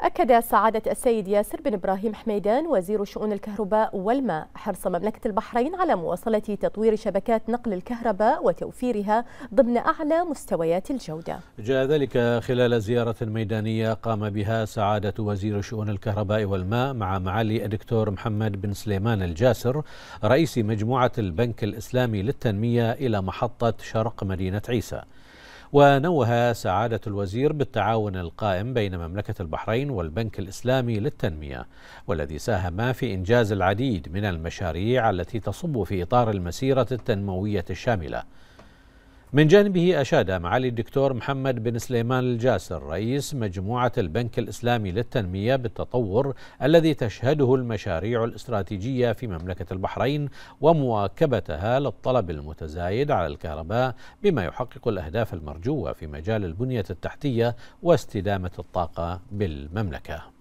أكد سعادة السيد ياسر بن إبراهيم حميدان وزير شؤون الكهرباء والماء حرص مملكة البحرين على مواصلة تطوير شبكات نقل الكهرباء وتوفيرها ضمن أعلى مستويات الجودة جاء ذلك خلال زيارة ميدانية قام بها سعادة وزير شؤون الكهرباء والماء مع معالي الدكتور محمد بن سليمان الجاسر رئيس مجموعة البنك الإسلامي للتنمية إلى محطة شرق مدينة عيسى ونوه سعادة الوزير بالتعاون القائم بين مملكة البحرين والبنك الإسلامي للتنمية والذي ساهم في إنجاز العديد من المشاريع التي تصب في إطار المسيرة التنموية الشاملة من جانبه أشاد معالي الدكتور محمد بن سليمان الجاسر رئيس مجموعة البنك الإسلامي للتنمية بالتطور الذي تشهده المشاريع الاستراتيجية في مملكة البحرين ومواكبتها للطلب المتزايد على الكهرباء بما يحقق الأهداف المرجوة في مجال البنية التحتية واستدامة الطاقة بالمملكة